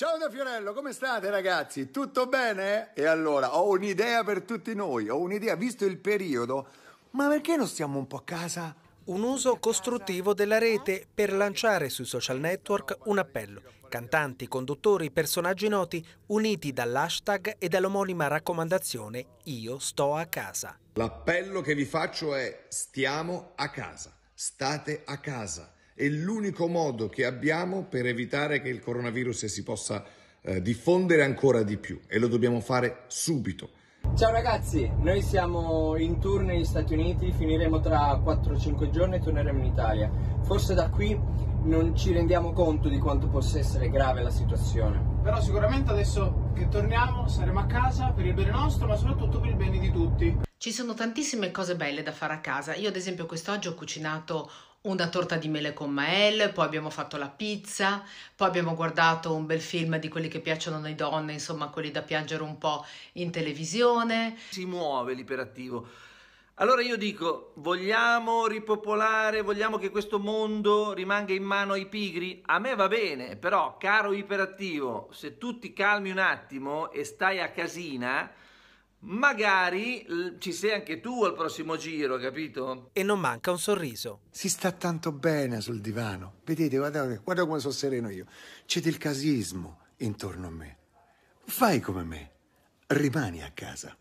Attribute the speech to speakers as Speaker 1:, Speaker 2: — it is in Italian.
Speaker 1: Ciao da Fiorello, come state ragazzi? Tutto bene? E allora, ho un'idea per tutti noi, ho un'idea, visto il periodo, ma perché non stiamo un po' a casa? Un uso
Speaker 2: costruttivo della rete per lanciare sui social network un appello. Cantanti, conduttori, personaggi noti, uniti dall'hashtag e dall'omonima raccomandazione Io
Speaker 3: sto a casa. L'appello che vi faccio è stiamo a casa, state a casa è l'unico modo che abbiamo per evitare che il coronavirus si possa eh, diffondere ancora di più e lo dobbiamo fare subito.
Speaker 4: Ciao ragazzi, noi siamo in tour negli Stati Uniti, finiremo tra 4-5 giorni e torneremo in Italia. Forse da qui non ci rendiamo conto di quanto possa essere grave la
Speaker 5: situazione. Però sicuramente adesso che torniamo saremo a casa per il bene nostro, ma soprattutto per il bene di tutti. Ci sono tantissime cose belle da fare a casa. Io ad esempio quest'oggi ho cucinato una torta di mele con Mael, poi abbiamo fatto la pizza, poi abbiamo guardato un bel film di quelli che piacciono noi donne, insomma quelli da piangere un po' in televisione. Si muove l'iperattivo. Allora io dico, vogliamo ripopolare,
Speaker 6: vogliamo che questo mondo rimanga in mano ai pigri? A me va bene, però caro iperattivo, se tu ti calmi un attimo e stai a casina, Magari ci sei anche tu al prossimo giro, capito? E non manca un sorriso.
Speaker 1: Si sta tanto bene sul divano. Vedete, guardate, guarda come sono sereno io. C'è del casismo intorno a me. Fai come me. Rimani a casa.